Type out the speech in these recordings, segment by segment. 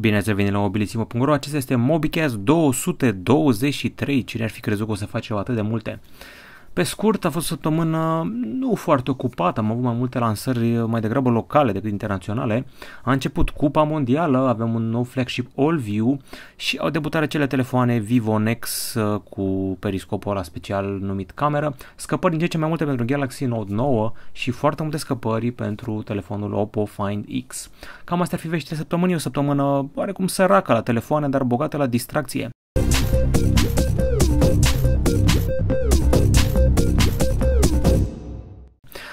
Bine ați revenit la mobilisimo.ro, acesta este MobiCast 223, cine ar fi crezut că o să facem atât de multe. Pe scurt, a fost o săptămână nu foarte ocupată, am avut mai multe lansări uh, mai degrabă locale decât internaționale. A început Cupa Mondială, avem un nou flagship AllView și au debutat cele telefoane Vivo Nex uh, cu periscopul ăla special numit cameră, scăpări din ce mai multe pentru Galaxy Note 9 și foarte multe scăpări pentru telefonul Oppo Find X. Cam asta ar fi veștile săptămânii, o săptămână oarecum săracă la telefoane, dar bogată la distracție.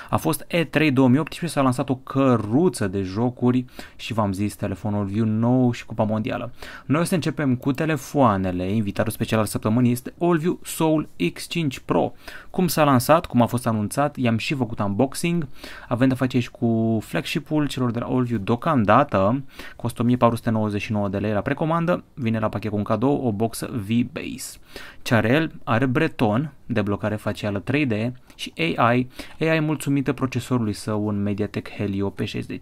A fost E3 2018, s-a lansat o căruță de jocuri și v-am zis telefonul viu nou și Cupa Mondială. Noi o să începem cu telefoanele. Invitatul special al săptămânii este Allview Soul X5 Pro. Cum s-a lansat, cum a fost anunțat, i-am și făcut unboxing. Avem de face și cu flagship-ul celor de la Allview deocamdată. Costă 1499 de lei la precomandă. Vine la pachet cu un cadou o boxă V-Base. Ce are breton, de blocare facială 3D, și AI, AI mulțumită procesorului său, un Mediatek Helio P60.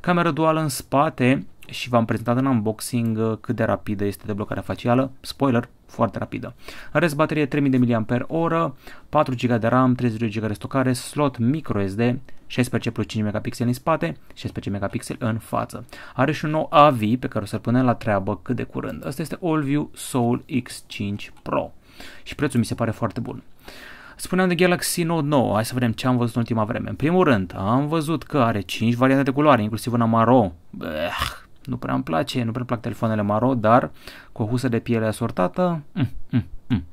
Camera duală în spate și v-am prezentat în unboxing uh, cât de rapidă este deblocarea facială, spoiler, foarte rapidă. În rest, baterie 3000 mAh, 4 GB de RAM, 32 GB de stocare, slot microSD, 16 plus 5 megapixeli în spate, 16 mp în față. Are și un nou AV pe care o să-l punem la treabă cât de curând. Asta este AllView Soul X5 Pro și prețul mi se pare foarte bun. Spuneam de Galaxy Note 9, hai să vedem ce am văzut în ultima vreme. În primul rând, am văzut că are 5 variante de culoare, inclusiv una maro. Bleh, nu prea îmi place, nu prea plac telefoanele maro, dar cu o husă de piele asortată, mm, mm, mm.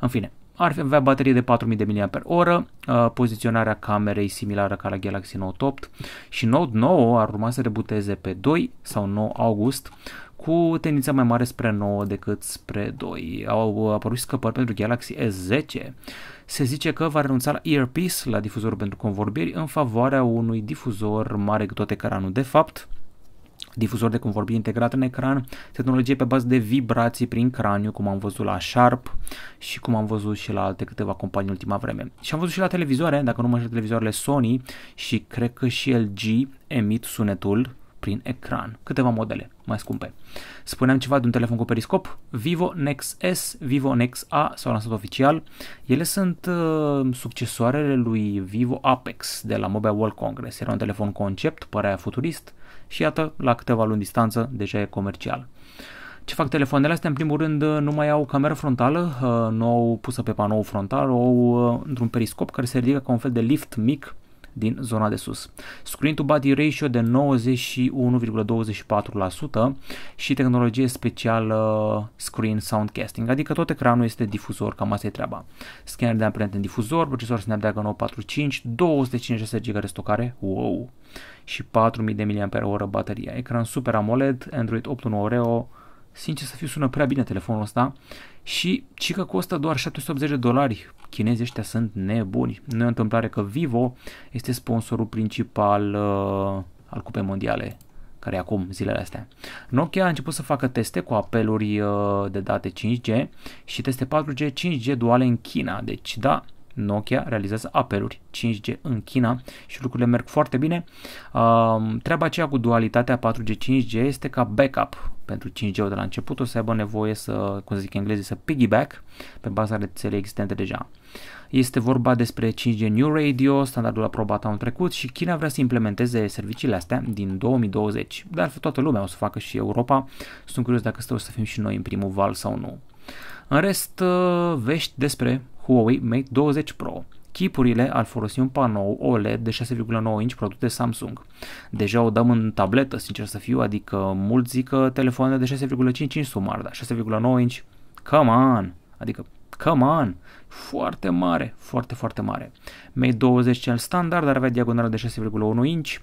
În fine, ar avea baterie de 4000 de mAh, uh, poziționarea camerei similară ca la Galaxy Note 8 și Note 9 ar urma să debuteze pe 2 sau 9 august cu tendința mai mare spre 9 decât spre 2. Au apărut scăpări pentru Galaxy S10. Se zice că va renunța la earpiece, la difuzorul pentru convorbiri, în favoarea unui difuzor mare tot ecranul. De fapt, difuzor de convorbiri integrat în ecran, tehnologie pe bază de vibrații prin craniu, cum am văzut la Sharp și cum am văzut și la alte câteva companii în ultima vreme. Și am văzut și la televizoare, dacă nu mă știu, televizoarele Sony și cred că și LG emit sunetul prin ecran. Câteva modele mai scumpe. Spuneam ceva de un telefon cu periscop, Vivo Nex S, Vivo Nex A s-au lansat oficial. Ele sunt uh, succesoarele lui Vivo Apex de la Mobile World Congress. Era un telefon concept, părea futurist și iată, la câteva luni distanță, deja e comercial. Ce fac telefoanele astea? În primul rând uh, nu mai au cameră frontală, uh, nu au pusă pe panou frontal, au uh, într-un periscop care se ridică ca un fel de lift mic din zona de sus. Screen to body ratio de 91,24% și tehnologie specială uh, screen sound casting. adică tot ecranul este difuzor, cam asta e treaba. Scanner de amprente în difuzor, procesor Snapdragon 945, 256 GB de stocare, wow, și 4000 de mAh bateria. Ecran Super AMOLED, Android 8.1 Oreo, sincer să fiu, sună prea bine telefonul ăsta și ci că costă doar 780 de dolari. Chinezii ăștia sunt nebuni. Nu e o întâmplare că Vivo este sponsorul principal uh, al Cupei Mondiale care e acum zilele astea. Nokia a început să facă teste cu apeluri uh, de date 5G și teste 4G, 5G duale în China. Deci, da, Nokia realizează apeluri 5G în China și lucrurile merg foarte bine. treaba aceea cu dualitatea 4G-5G este ca backup pentru 5G de la început o să aibă nevoie să, cum să zic englezii, să piggyback pe baza rețelei existente deja. Este vorba despre 5G New Radio, standardul aprobat anul trecut și China vrea să implementeze serviciile astea din 2020. Dar toată lumea o să facă și Europa. Sunt curios dacă o să fim și noi în primul val sau nu. În rest, uh, vești despre Huawei Mate 20 Pro. Chipurile ar folosi un panou OLED de 6,9 inch produs de Samsung. Deja o dăm în tabletă, sincer să fiu, adică mulți zic că telefoanele de 6,5 inch sunt mari, dar 6,9 inch, come on! Adică, come on! Foarte mare, foarte, foarte mare. Mate 20 cel standard ar avea diagonală de 6,1 inch,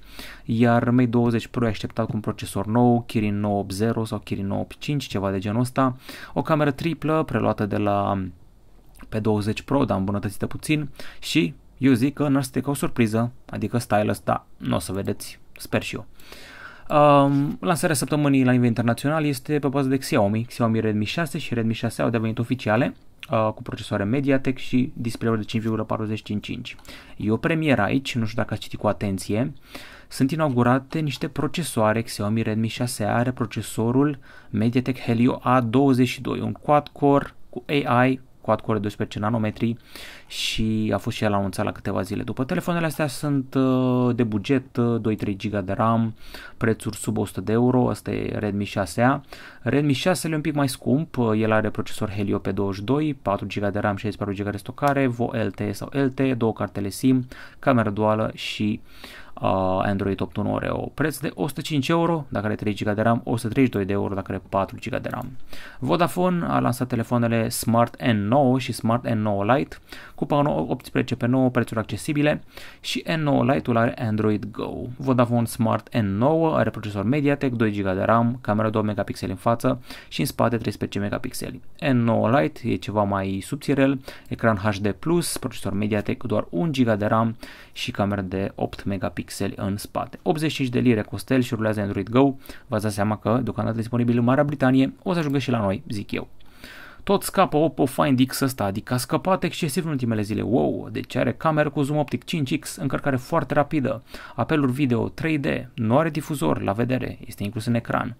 iar Mate 20 Pro e așteptat cu un procesor nou, Kirin 980 sau Kirin 985, ceva de genul ăsta, o cameră triplă preluată de la pe 20 Pro, dar îmbunătățită puțin și eu zic că n-ar ca o surpriză, adică style ăsta nu o să vedeți, sper și eu. Um, lansarea săptămânii la nivel internațional este pe bază de Xiaomi. Xiaomi Redmi 6 și Redmi 6 au devenit oficiale uh, cu procesoare Mediatek și display-uri de 5,45. E o premieră aici, nu știu dacă ați citit cu atenție. Sunt inaugurate niște procesoare Xiaomi Redmi 6A are procesorul Mediatek Helio A22, un quad-core cu AI quad-core 12 nanometri și a fost și el anunțat la câteva zile după. Telefoanele astea sunt uh, de buget, 2-3 uh, GB de RAM, prețuri sub 100 de euro, asta e Redmi 6A. Redmi 6 e un pic mai scump, uh, el are procesor Helio P22, 4 GB de RAM, 64 GB de stocare, VoLTE sau LTE, două cartele SIM, cameră duală și Uh, Android 8 One Oreo. Preț de 105 euro dacă are 3 GB de RAM, 132 de euro dacă are 4 GB de RAM. Vodafone a lansat telefoanele Smart N9 și Smart N9 Lite cu 18 pe 9 prețuri accesibile și N9 Lite-ul are Android Go. Vodafone Smart N9 are procesor MediaTek, 2 GB de RAM, camera 2 megapixeli în față și în spate 13 megapixeli. N9 Lite e ceva mai subțirel, ecran HD+, procesor MediaTek doar 1 GB de RAM și cameră de 8 megapixeli pixeli în spate. 85 de lire costel și rulează Android Go. Vă dați seama că deocamdată disponibil în Marea Britanie o să ajungă și la noi, zic eu. Tot scapă Oppo Find X ăsta, adică a scăpat excesiv în ultimele zile. Wow, deci are cameră cu zoom optic 5X, încărcare foarte rapidă, apeluri video 3D, nu are difuzor la vedere, este inclus în ecran.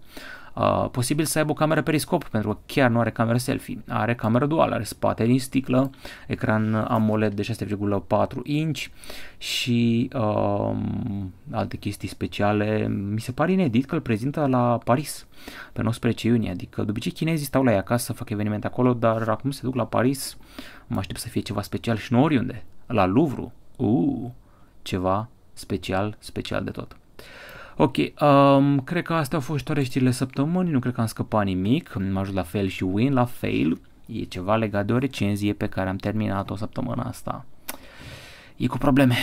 Uh, posibil să aibă o cameră periscop, pentru că chiar nu are cameră selfie. Are cameră duală, are spate din sticlă, ecran AMOLED de 6,4 inch și uh, alte chestii speciale. Mi se pare inedit că îl prezintă la Paris pe 19 iunie, adică de obicei chinezii stau la ei acasă să fac evenimente acolo, dar acum se duc la Paris, mă aștept să fie ceva special și nu oriunde, la Louvre, uh, ceva special, special de tot. Ok, um, cred că astea au fost toreștile săptămânii, nu cred că am scăpat nimic, m ajut la fel și win, la fail, e ceva legat de o recenzie pe care am terminat-o săptămâna asta. E cu probleme.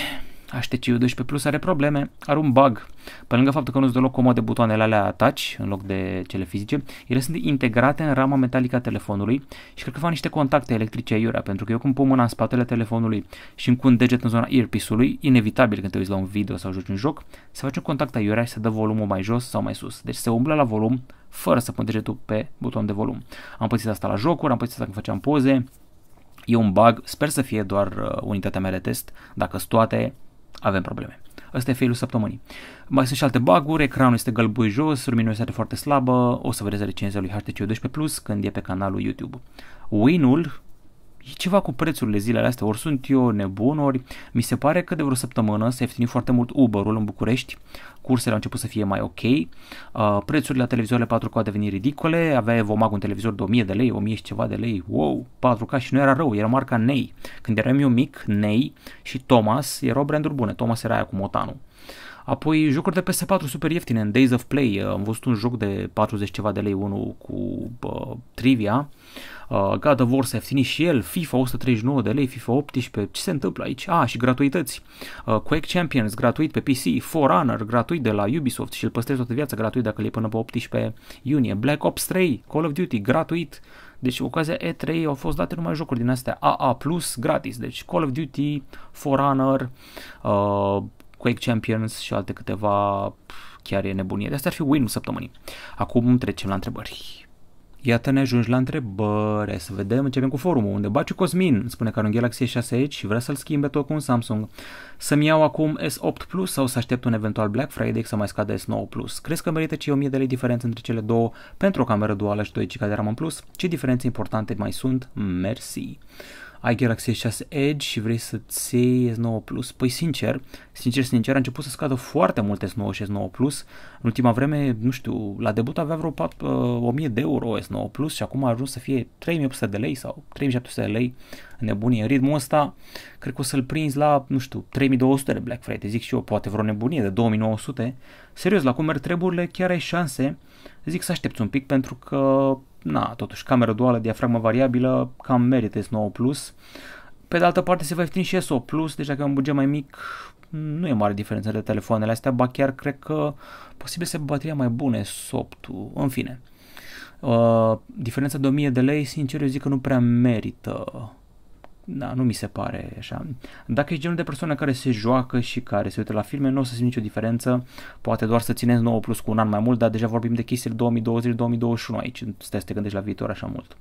HTC U12 Plus are probleme, are un bug. Pe lângă faptul că nu-ți deloc loc comode butoanele alea touch în loc de cele fizice, ele sunt integrate în rama metalică a telefonului și cred că fac niște contacte electrice aiurea, pentru că eu când pun mâna în spatele telefonului și îmi un deget în zona earpiece-ului, inevitabil când te uiți la un video sau joci un joc, se face un contact aiurea și se dă volumul mai jos sau mai sus. Deci se umblă la volum fără să pun degetul pe buton de volum. Am pățit asta la jocuri, am pățit asta când făceam poze, e un bug, sper să fie doar uh, unitatea mea de test, dacă sunt toate, avem probleme. Asta e failul săptămânii. Mai sunt și alte baguri, ecranul este galbui jos, luminozitatea foarte slabă, o să vedeți recenzia lui HTC 12 Plus când e pe canalul YouTube. Winul E ceva cu prețurile zilele astea, ori sunt eu nebun, ori mi se pare că de vreo săptămână s-a ieftinit foarte mult Uber-ul în București, cursele au început să fie mai ok, uh, prețurile la televizoarele 4K au devenit ridicole, avea Evomag un televizor de 1000 de lei, 1000 și ceva de lei, wow, 4K și nu era rău, era marca NEY. Când eram eu mic, NEY și Thomas erau branduri bune, Thomas era aia cu Motanu. Apoi jocuri de PS4 super ieftine în Days of Play. Uh, am văzut un joc de 40 ceva de lei, unul cu uh, trivia, Uh, God of War s-a ieftinit și el, FIFA 139 de lei, FIFA 18, ce se întâmplă aici? Ah, și gratuități. Uh, Quake Champions gratuit pe PC, Forerunner gratuit de la Ubisoft și îl păstrezi toată viața gratuit dacă le până pe 18 iunie, Black Ops 3, Call of Duty gratuit, deci ocazia E3 au fost date numai jocuri din astea AA+, gratis, deci Call of Duty, Forerunner, uh, Quake Champions și alte câteva, chiar e nebunie. De asta ar fi win săptămânii. Acum trecem la întrebări. Iată ne ajungi la întrebări. să vedem, începem cu forumul, unde Baciu Cosmin spune că are un Galaxy S6 și vrea să-l schimbe tot cu un Samsung. Să-mi iau acum S8 Plus sau să aștept un eventual Black Friday să mai scadă S9 Plus? Crezi că merită cei 1000 de lei diferență între cele două pentru o cameră duală și 2 GB de RAM în plus? Ce diferențe importante mai sunt? Mersi ai Galaxy S6 Edge și vrei să-ți iei S9 Plus, păi sincer, sincer, sincer, a început să scadă foarte mult S9 și S9 Plus. În ultima vreme, nu știu, la debut avea vreo 4, 1000 uh, de euro S9 Plus și acum a ajuns să fie 3800 de lei sau 3700 de lei în nebunie. În ritmul ăsta, cred că o să-l prinzi la, nu știu, 3200 de Black Friday, zic și eu, poate vreo nebunie de 2900. Serios, la cum merg treburile, chiar ai șanse, zic să aștepți un pic pentru că na, totuși, cameră duală, diafragma variabilă, cam merită S9 Plus. Pe de altă parte se va ieftini și S8 Plus, deci dacă e un buget mai mic, nu e mare diferență de telefoanele astea, ba chiar cred că posibil să bateria mai bune s 8 în fine. Uh, diferența de 1000 de lei, sincer, eu zic că nu prea merită da, nu mi se pare așa. Dacă ești genul de persoană care se joacă și care se uită la filme, nu o să simți nicio diferență, poate doar să țineți 9 plus cu un an mai mult, dar deja vorbim de chestii 2020-2021 aici, stai să te gândești la viitor așa mult.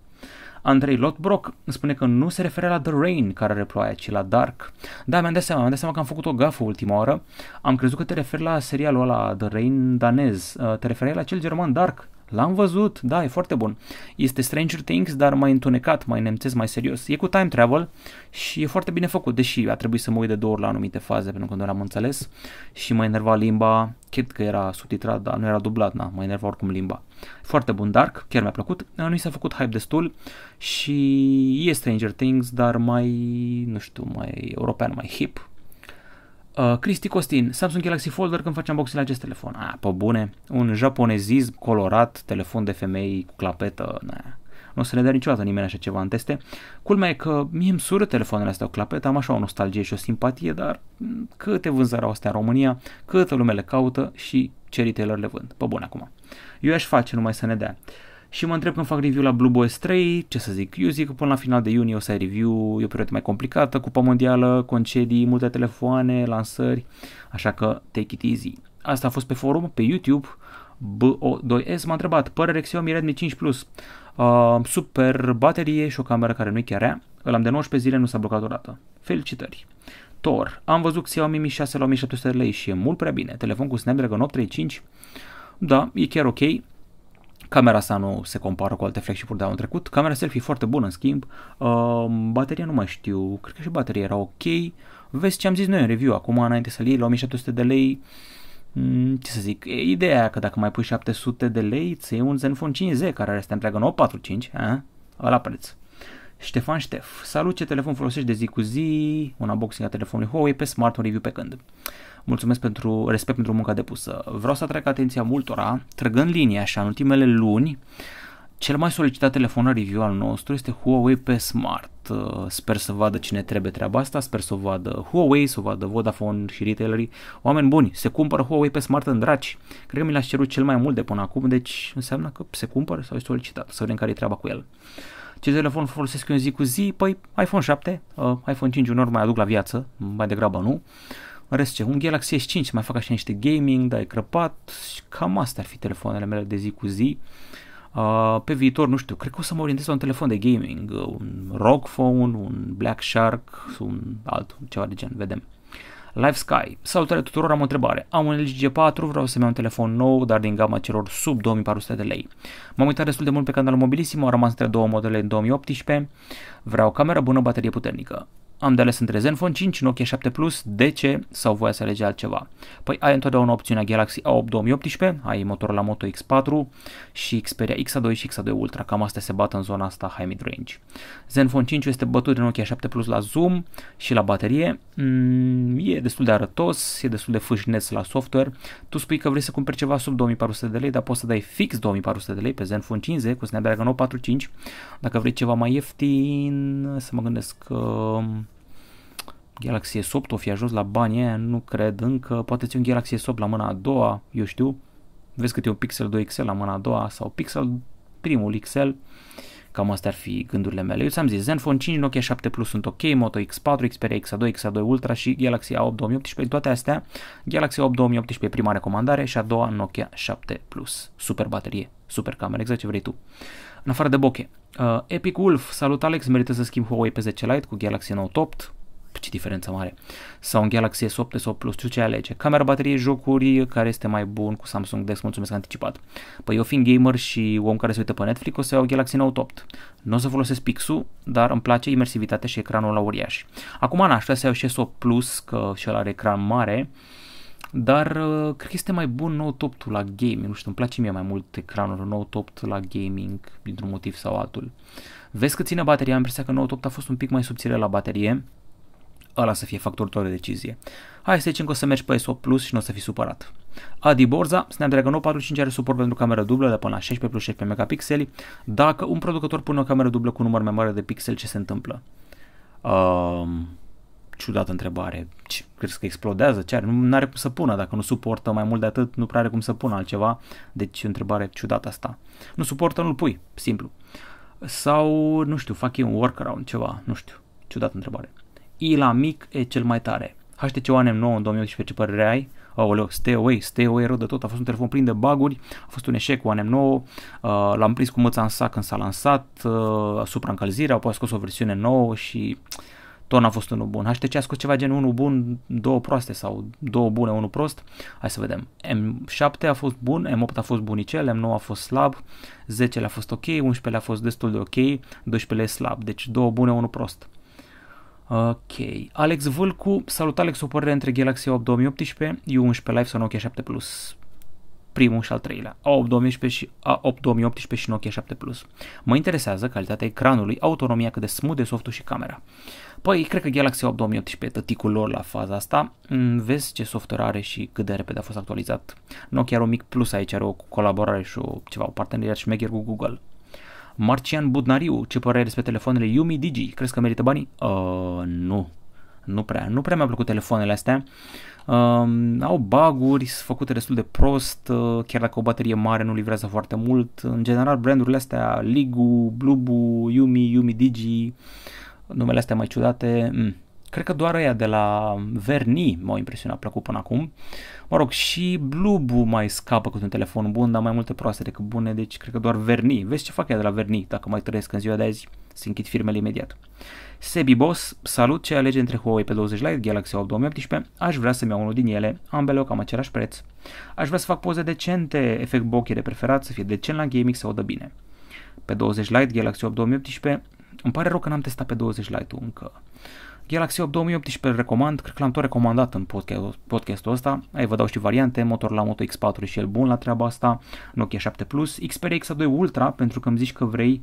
Andrei Lotbrock spune că nu se referea la The Rain care are ploaia, ci la Dark. Da, mi-am dat seama, mi-am dat seama că am făcut o gafă ultima oară. Am crezut că te referi la serialul ăla The Rain danez. Uh, te referi la cel german Dark, L-am văzut, da, e foarte bun. Este Stranger Things, dar mai întunecat, mai nemțesc, mai serios. E cu time travel și e foarte bine făcut, deși a trebuit să mă uit de două ori la anumite faze, pentru că nu l-am înțeles și mă enerva limba, cred că era subtitrat, dar nu era dublat, na, mă enerva oricum limba. Foarte bun Dark, chiar mi-a plăcut, nu i s-a făcut hype destul și e Stranger Things, dar mai, nu știu, mai european, mai hip, Uh, Cristi Costin, Samsung Galaxy Folder când facem la acest telefon. Ah, pe bune, un japonezism colorat, telefon de femei cu clapetă, na. Nu o să ne dea niciodată nimeni așa ceva în teste. Culmea e că mie îmi sură telefoanele astea cu clapetă, am așa o nostalgie și o simpatie, dar câte vânzări au astea în România, câtă lume le caută și ce retailer le vând. Pe bune acum. Eu aș face numai să ne dea. Uh, și mă întreb când fac review la Blue Boys 3, ce să zic, eu zic că până la final de iunie o să ai review, e o perioadă mai complicată, Cupa Mondială, concedii, multe telefoane, lansări, așa că take it easy. Asta a fost pe forum, pe YouTube, BO2S m-a întrebat, părere Xiaomi Redmi 5 Plus, uh, super baterie și o cameră care nu-i chiar rea, îl am de 19 zile, nu s-a blocat o dată. Felicitări! Tor, am văzut Xiaomi Mi 6 la 1700 lei și e mult prea bine, telefon cu Snapdragon 835, da, e chiar ok, Camera sa nu se compară cu alte flagship-uri de anul trecut. Camera selfie foarte bună, în schimb. Uh, bateria nu mai știu. Cred că și bateria era ok. Vezi ce am zis noi în review. Acum, înainte să-l iei la 1700 de lei, mm, ce să zic, e ideea că dacă mai pui 700 de lei, îți iei un Zenfone 5Z care are asta întreagă 945, eh? la preț. Ștefan Ștef, salut ce telefon folosești de zi cu zi, un unboxing a telefonului Huawei pe Smart, un review pe când. Mulțumesc pentru respect pentru munca depusă. Vreau să atrag atenția multora, trăgând linia așa, în ultimele luni, cel mai solicitat telefon review al nostru este Huawei pe Smart. Uh, sper să vadă cine trebuie treaba asta, sper să o vadă Huawei, să o vadă Vodafone și retailerii. Oameni buni, se cumpără Huawei pe Smart în draci. Cred că mi l-ați cerut cel mai mult de până acum, deci înseamnă că se cumpără sau este solicitat. Să vedem care e treaba cu el. Ce telefon folosesc eu în zi cu zi? Păi iPhone 7, uh, iPhone 5 unor mai aduc la viață, mai degrabă nu. Uh, în rest ce, un Galaxy S5, mai fac așa niște gaming, da, e crăpat, cam astea ar fi telefoanele mele de zi cu zi. Uh, pe viitor, nu știu, cred că o să mă orientez la un telefon de gaming, uh, un ROG Phone, un Black Shark, un alt, ceva de gen, vedem. Live Sky. Salutare tuturor, am o întrebare. Am un LG G4, vreau să-mi iau un telefon nou, dar din gama celor sub 2400 de lei. M-am uitat destul de mult pe canalul Mobilissimo, am rămas între două modele în 2018. Vreau cameră bună, baterie puternică am de ales între Zenfone 5, Nokia 7 Plus, de ce sau voia să alege altceva? Păi ai întotdeauna opțiunea Galaxy A8 2018, ai Motorola Moto X4 și Xperia X2 și X2 Ultra, cam astea se bat în zona asta high mid range. Zenfone 5 este bătut de Nokia 7 Plus la zoom și la baterie, mm, e destul de arătos, e destul de fâșneț la software, tu spui că vrei să cumperi ceva sub 2400 de lei, dar poți să dai fix 2400 de lei pe Zenfone 5, cu Snapdragon 945, dacă vrei ceva mai ieftin, să mă gândesc că uh, Galaxy S8 o fi ajuns la banii aia, nu cred încă, poate ți un Galaxy S8 la mâna a doua, eu știu, vezi e un Pixel 2 XL la mâna a doua sau Pixel primul XL, cam astea ar fi gândurile mele. Eu ți-am zis, Zenfone 5, Nokia 7 Plus sunt ok, Moto X4, Xperia X2, X2 Ultra și Galaxy A8 2018, toate astea, Galaxy A8 2018 prima recomandare și a doua Nokia 7 Plus. Super baterie, super cameră, exact ce vrei tu. În afară de boche, uh, Epic Wolf, salut Alex, merită să schimb Huawei P10 Lite cu Galaxy Note 8, ce diferență mare. Sau un Galaxy S8, sau Plus, ce alege? Camera, baterie, jocuri, care este mai bun cu Samsung Dex, mulțumesc anticipat. Păi eu fiind gamer și om care se uită pe Netflix, o să iau Galaxy Note 8. Nu o să folosesc Pixul, dar îmi place imersivitatea și ecranul la uriaș. Acum n-aș vrea să iau și S8 Plus, că și are ecran mare, dar uh, cred că este mai bun Note 8 la gaming, nu știu, îmi place mie mai mult ecranul Note 8 la gaming dintr-un motiv sau altul. Vezi că ține bateria, am impresia că Note 8 a fost un pic mai subțire la baterie, ăla să fie factorul tău de decizie. Hai să zicem că o să mergi pe SO Plus și nu o să fii supărat. Adi Borza, Snapdragon 945 are suport pentru cameră dublă de până la 16 plus 16 megapixeli. Dacă un producător pune o cameră dublă cu număr mai mare de pixel, ce se întâmplă? Uh, ciudată întrebare. Ce, crezi că explodează? Ce are? Nu are cum să pună. Dacă nu suportă mai mult de atât, nu prea are cum să pună altceva. Deci o întrebare ciudată asta. Nu suportă, nu-l pui. Simplu. Sau, nu știu, fac eu un workaround, ceva. Nu știu. Ciudată întrebare. I la mic e cel mai tare. HTC One M9 în 2018, ce părere ai? Aoleu, stay away, stay away rău de tot, a fost un telefon plin de baguri, a fost un eșec cu M9, uh, l-am prins cu mâța în sac când s-a lansat, uh, încălzire, au a scos o versiune nouă și tot n-a fost unul bun. HTC a scos ceva gen unul bun, două proaste sau două bune, unul prost. Hai să vedem. M7 a fost bun, M8 a fost bunicel, M9 a fost slab, 10 a fost ok, 11 a fost destul de ok, 12 e slab. Deci două bune, unul prost. Ok. Alex Vâlcu, salut Alex, o părere între Galaxy 8 2018, U11 Live sau Nokia 7 Plus? Primul și al treilea, A8 2018 și A8 2018 și Nokia 7 Plus. Mă interesează calitatea ecranului, autonomia cât de smooth de softul și camera. Păi, cred că Galaxy 8 2018 e tăticul lor la faza asta. Mm, vezi ce software are și cât de repede a fost actualizat. Nokia are un mic plus aici, are o colaborare și o, ceva, o parteneriat și mecher cu Google. Marcian Budnariu, ce părere despre telefoanele Yumi Digi? Crezi că merită banii? Uh, nu. Nu prea. Nu prea mi-au plăcut telefoanele astea. Uh, au baguri, sunt făcute destul de prost, uh, chiar dacă o baterie mare nu livrează foarte mult. În general, brandurile astea, Ligu, Blubu, Yumi, Yumi Digi, numele astea mai ciudate, mm, Cred că doar ăia de la Verni m-au impresionat plăcut până acum. Mă rog, și Blubu mai scapă cu un telefon bun, dar mai multe proaste decât bune, deci cred că doar Verni. Vezi ce fac ea de la Verni, dacă mai trăiesc în ziua de azi, se închid firmele imediat. Sebi Boss, salut ce alege între Huawei pe 20 Lite, Galaxy 8 2018, aș vrea să-mi iau unul din ele, ambele o cam același preț. Aș vrea să fac poze decente, efect bokeh de preferat, să fie decent la gaming, să o bine. Pe 20 Lite, Galaxy 8 2018, îmi pare rău că n-am testat pe 20 Lite-ul încă. Galaxy 8 2018 recomand, cred că l-am tot recomandat în podcast, podcastul ăsta. Ai vă dau și variante, motor la Moto X4 și el bun la treaba asta, Nokia 7 Plus, Xperia X2 Ultra pentru că îmi zici că vrei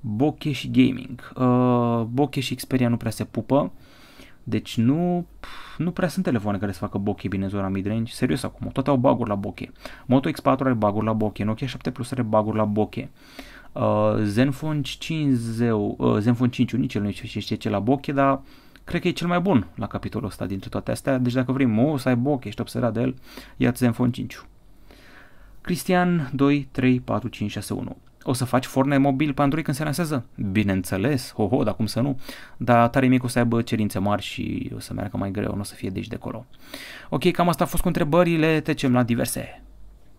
boche și gaming. Uh, boche și Xperia nu prea se pupă, deci nu, nu prea sunt telefoane care să facă bokeh bine zona midrange, serios acum, toate au baguri la bokeh. Moto X4 are baguri la bokeh, Nokia 7 Plus are baguri la bokeh. Uh, Zenfone 5, uh, Zenfone 5 nici el nu știe ce la bokeh, dar cred că e cel mai bun la capitolul ăsta dintre toate astea. Deci dacă vrei mou, să ai Boc, ești observat de el, ia-ți Zenfone 5 Cristian 2, 3, 4, 5, 6, 1. O să faci forne mobil pe Android când se lansează? Bineînțeles, ho-ho, dar cum să nu? Dar tare mic o să aibă cerințe mari și o să meargă mai greu, nu o să fie deci de acolo. Ok, cam asta a fost cu întrebările, trecem la diverse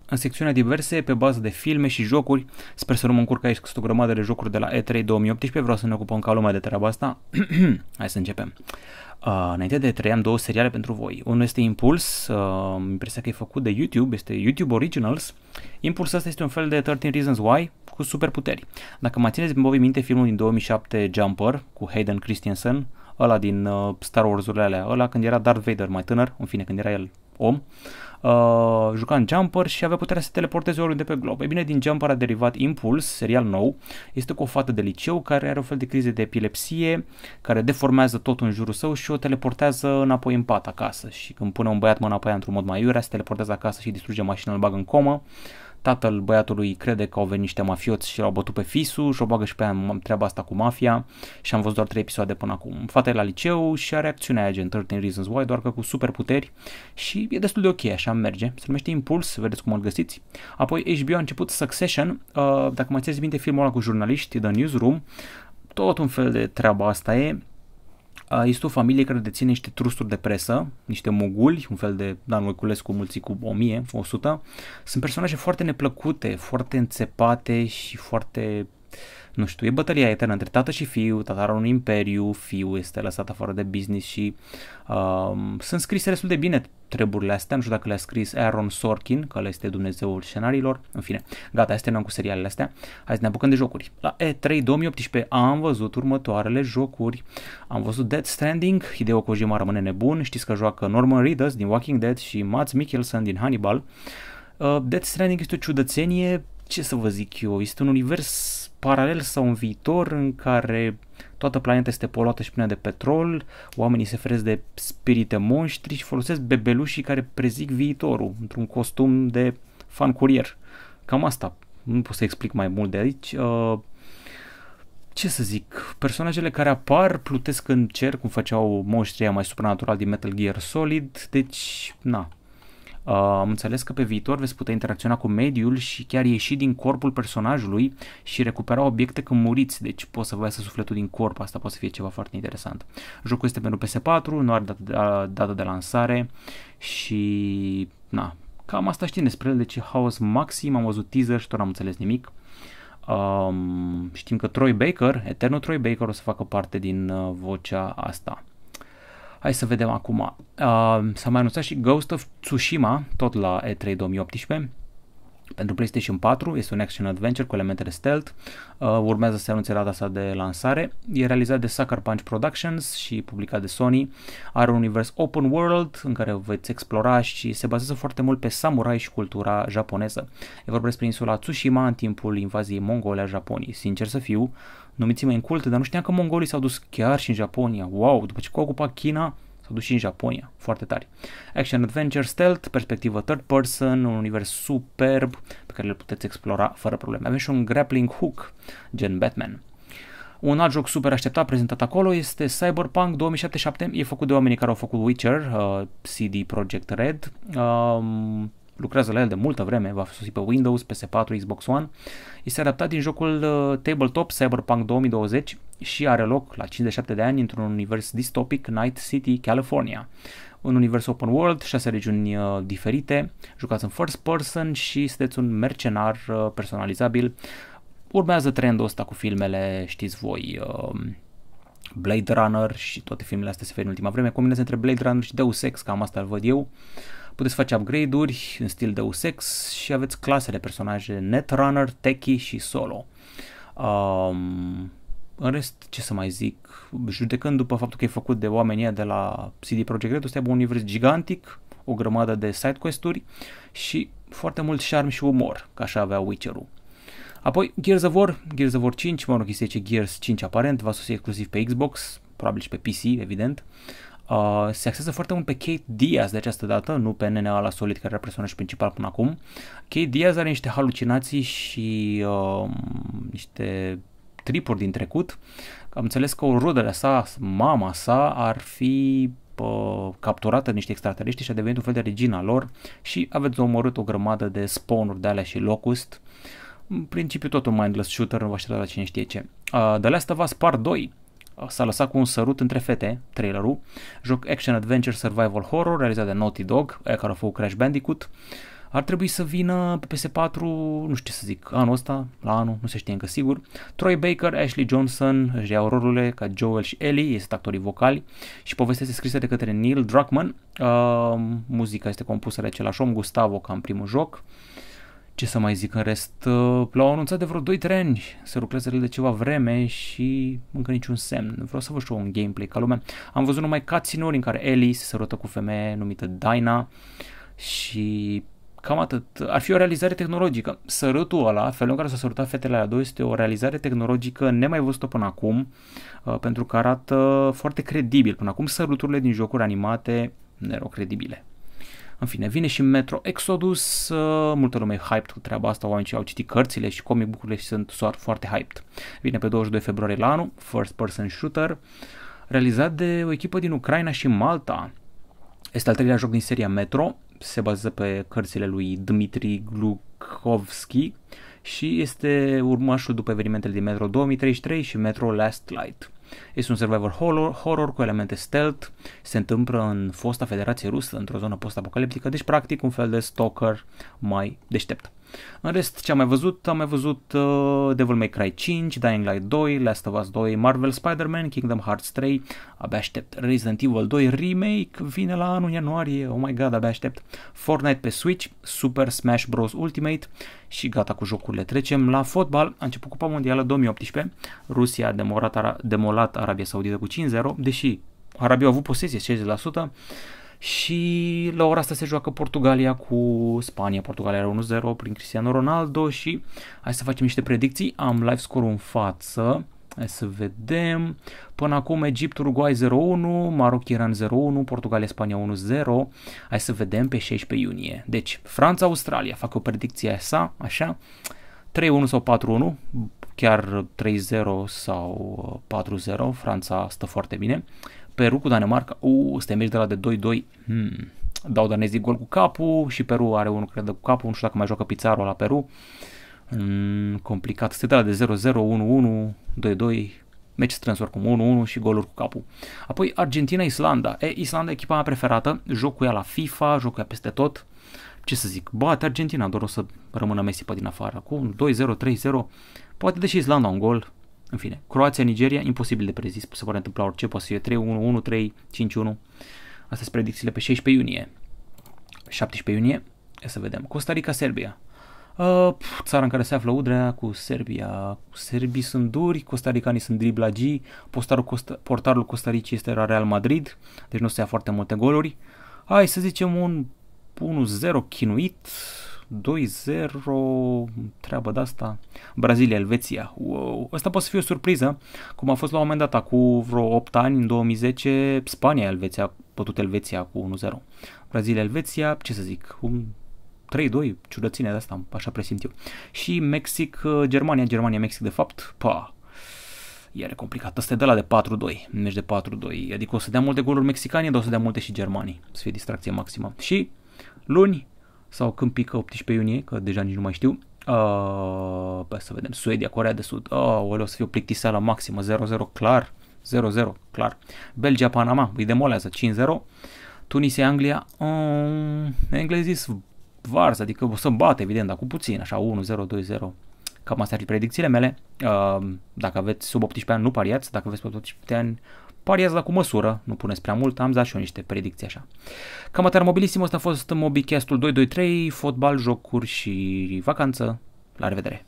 în secțiunea diverse pe bază de filme și jocuri. Sper să nu mă încurc aici, că sunt o grămadă de jocuri de la E3 2018, vreau să ne ocupăm ca lumea de treaba asta. Hai să începem. Uh, înainte de trei am două seriale pentru voi. Unul este Impuls, uh, impresia că e făcut de YouTube, este YouTube Originals. Impuls asta este un fel de 13 Reasons Why cu superputeri. Dacă mai țineți voi minte filmul din 2007 Jumper cu Hayden Christensen, ăla din uh, Star Wars-urile alea, ăla când era Darth Vader mai tânăr, în fine când era el om, Uh, juca în Jumper și avea puterea să teleporteze oriunde pe glob. E bine, din Jumper a derivat Impulse, serial nou. Este cu o fată de liceu care are o fel de crize de epilepsie, care deformează tot în jurul său și o teleportează înapoi în pat acasă. Și când pune un băiat mâna pe ea într-un mod mai iurea, se teleportează acasă și distruge mașina, îl bagă în comă tatăl băiatului crede că au venit niște mafioți și l-au bătut pe fisu și o bagă și pe aia treaba asta cu mafia și am văzut doar trei episoade până acum. Fata e la liceu și are acțiunea aia gen 13 Reasons Why, doar că cu super puteri și e destul de ok, așa merge. Se numește Impuls, vedeți cum îl găsiți. Apoi HBO a început Succession, uh, dacă mai țineți minte filmul ăla cu jurnaliști, The Newsroom, tot un fel de treaba asta e, este o familie care deține niște trusturi de presă, niște moguli, un fel de Dan Voiculescu mulți cu 1100. Sunt personaje foarte neplăcute, foarte înțepate și foarte nu știu, e bătălia eternă între tată și fiu, tata are un imperiu, fiul este lăsat afară de business și um, sunt scrise destul de bine treburile astea, nu știu dacă le-a scris Aaron Sorkin, că le este Dumnezeul scenariilor, în fine, gata, este terminăm cu serialele astea, hai să ne apucăm de jocuri. La E3 2018 am văzut următoarele jocuri, am văzut Dead Stranding, Hideo Kojima rămâne nebun, știți că joacă Norman Reedus din Walking Dead și Mads Mikkelsen din Hannibal, Uh, Death Stranding este o ciudățenie ce să vă zic eu, este un univers paralel sau un viitor în care toată planeta este poluată și plină de petrol, oamenii se feresc de spirite monștri și folosesc bebelușii care prezic viitorul într-un costum de fan curier. Cam asta, nu pot să explic mai mult de aici. Uh, ce să zic, personajele care apar plutesc în cer, cum făceau monștrii mai supranatural din Metal Gear Solid, deci, na, Uh, am înțeles că pe viitor veți putea interacționa cu mediul și chiar ieși din corpul personajului și recupera obiecte când muriți, deci poți să vă iasă sufletul din corp, asta poate să fie ceva foarte interesant. Jocul este pentru PS4, nu are dată de lansare și na, cam asta știm despre el, deci House Maxim, am văzut teaser și tot n-am înțeles nimic. Um, știm că Troy Baker, Eternul Troy Baker o să facă parte din uh, vocea asta. Hai să vedem acum. Uh, s-a mai anunțat și Ghost of Tsushima, tot la E3 2018 pentru PlayStation 4, este un action adventure cu de stealth, uh, urmează să anunțe data sa de lansare, e realizat de Sucker Punch Productions și publicat de Sony, are un univers open world în care veți explora și se bazează foarte mult pe samurai și cultura japoneză. E vorba despre insula Tsushima în timpul invaziei mongole a Japoniei. Sincer să fiu, numiți mai cult, dar nu știam că mongolii s-au dus chiar și în Japonia. Wow, după ce au ocupat China, s-au dus și în Japonia. Foarte tare. Action Adventure Stealth, perspectivă third person, un univers superb pe care îl puteți explora fără probleme. Avem și un grappling hook, gen Batman. Un alt joc super așteptat prezentat acolo este Cyberpunk 2077. E făcut de oamenii care au făcut Witcher, uh, CD Projekt Red. Uh, lucrează la el de multă vreme, va fi pe Windows, PS4, Xbox One. Este adaptat din jocul uh, Tabletop Cyberpunk 2020 și are loc la 57 de ani într-un univers distopic Night City, California. Un univers open world, șase regiuni uh, diferite, jucați în first person și sunteți un mercenar uh, personalizabil. Urmează trendul ăsta cu filmele, știți voi, uh, Blade Runner și toate filmele astea se fac în ultima vreme, combinația între Blade Runner și Deus Ex, cam asta îl văd eu. Uh, Puteți face upgrade-uri în stil de usex și aveți clase de personaje Netrunner, Techie și Solo. Um, în rest, ce să mai zic, judecând după faptul că e făcut de oamenii de la CD Projekt Red, este un univers gigantic, o grămadă de side quest-uri și foarte mult șarm și umor, ca așa avea Witcher-ul. Apoi Gears of War, Gears of War 5, mă rog, este Gears 5 aparent, va sosi exclusiv pe Xbox, probabil și pe PC, evident. Uh, se axează foarte mult pe Kate Diaz de această dată, nu pe NNA la Solid, care era personajul principal până acum. Kate Diaz are niște halucinații și uh, niște tripuri din trecut. Am înțeles că o rudele sa, mama sa, ar fi uh, capturată de niște extraterestri și a devenit un fel de regina lor și aveți omorât o grămadă de spawn-uri de alea și locust. În principiu tot un mindless shooter, nu vă aștepta la cine știe ce. Uh, The Last of Us Part 2 s-a lăsat cu un sărut între fete, trailerul, joc action-adventure survival horror realizat de Naughty Dog, aia care a făcut Crash Bandicoot, ar trebui să vină pe PS4, nu știu ce să zic, anul ăsta, la anul, nu se știe încă sigur. Troy Baker, Ashley Johnson își iau rolurile ca Joel și Ellie, ei sunt actorii vocali și povestea este scrisă de către Neil Druckmann. Uh, muzica este compusă de același om, Gustavo, ca în primul joc. Uh, ce să mai zic în rest, uh, l-au anunțat de vreo 2-3 ani, se lucrează de ceva vreme și încă niciun semn. Vreau să vă știu un gameplay ca lumea. Am văzut numai cutscene-uri în care Ellie se sărută cu femeie numită Dina și cam atât. Ar fi o realizare tehnologică. Sărutul ăla, felul în care s-a sărutat fetele la doi, este o realizare tehnologică nemai văzută până acum, uh, pentru că arată foarte credibil. Până acum săruturile din jocuri animate nu erau credibile. În fine, vine și Metro Exodus, uh, multă lume e hyped cu treaba asta, oamenii au citit cărțile și comic book și sunt foarte hyped. Vine pe 22 februarie la anul, first person shooter, realizat de o echipă din Ucraina și Malta. Este al treilea joc din seria Metro, se bazează pe cărțile lui Dmitri Glukovski și este urmașul după evenimentele din Metro 2033 și Metro Last Light. Este un survivor horror, horror cu elemente stealth, se întâmplă în fosta Federație Rusă, într-o zonă post-apocaliptică, deci practic un fel de stalker mai deștept. În rest, ce am mai văzut? Am mai văzut uh, Devil May Cry 5, Dying Light 2, Last of Us 2, Marvel Spider-Man, Kingdom Hearts 3, abia aștept Resident Evil 2 Remake, vine la anul ianuarie, oh my god, abia aștept, Fortnite pe Switch, Super Smash Bros. Ultimate și gata cu jocurile. Trecem la fotbal, a început Cupa Mondială 2018, Rusia a demolat, Ara- demolat Arabia Saudită cu 5-0, deși Arabia a avut posesie 60%, și la ora asta se joacă Portugalia cu Spania. Portugalia are 1-0 prin Cristiano Ronaldo și hai să facem niște predicții. Am live score în față. Hai să vedem. Până acum Egipt, Uruguay 0-1, Maroc, Iran 0-1, Portugalia, Spania 1-0. Hai să vedem pe 16 iunie. Deci, Franța, Australia, fac o predicție sa, așa. 3-1 sau 4-1, chiar 3-0 sau 4-0, Franța stă foarte bine. Peru cu Danemarca, u, este meci de la de 2-2, hmm. dau danezii gol cu capul și Peru are unul, cred, cu capul, nu știu dacă mai joacă Pizarro la Peru, hmm, complicat, este de la de 0-0, 1-1, 2-2, meci strâns oricum, 1-1 și goluri cu capul. Apoi Argentina-Islanda, e, Islanda e echipa mea preferată, joc cu ea la FIFA, joc cu ea peste tot, ce să zic, bate Argentina, doar o să rămână Messi pe din afară, cu 2-0, 3-0, poate deși Islanda un gol, în fine, Croația-Nigeria, imposibil de prezis, se poate întâmpla orice, poate să fie 3-1, 1-3, 5-1. Astea sunt predicțiile pe 16 iunie. 17 iunie, ia să vedem. Costa Rica-Serbia. Uh, țara în care se află Udrea cu Serbia. Serbii sunt duri, costaricanii sunt driblagi, portarul, Costa, portarul Costaricii este la Real Madrid, deci nu se ia foarte multe goluri. Hai să zicem un 1-0 chinuit, 2-0, treaba de asta, Brazilia, Elveția. Wow. Asta poate să fie o surpriză, cum a fost la un moment dat, cu vreo 8 ani, în 2010, Spania, Elveția, pătut Elveția cu 1-0. Brazilia, Elveția, ce să zic, un 3-2, ciudățenia de asta, așa presimt eu. Și Mexic, uh, Germania, Germania, Mexic de fapt, pa, iar e complicat. Asta e de la de 4-2, meci de 4-2, adică o să dea multe goluri mexicane, dar o să dea multe și germanii, să fie distracție maximă. Și luni, sau când pică 18 iunie, că deja nici nu mai știu. Uh, să vedem, Suedia, Corea de Sud, oh, o să fie o la maximă, 0-0 clar, 0-0 clar. Belgia, Panama, îi demolează 5-0. Tunisia, Anglia, um, englezii sunt vars, adică o să bate, evident, dar cu puțin, așa, 1-0, 2-0. Cam astea ar fi predicțiile mele. Uh, dacă aveți sub 18 ani, nu pariați. Dacă aveți sub 18 ani, pariați la cu măsură, nu puneți prea mult, am zis și eu niște predicții așa. Cam atât mobilisim, asta a fost Mobicastul 223, fotbal, jocuri și vacanță. La revedere!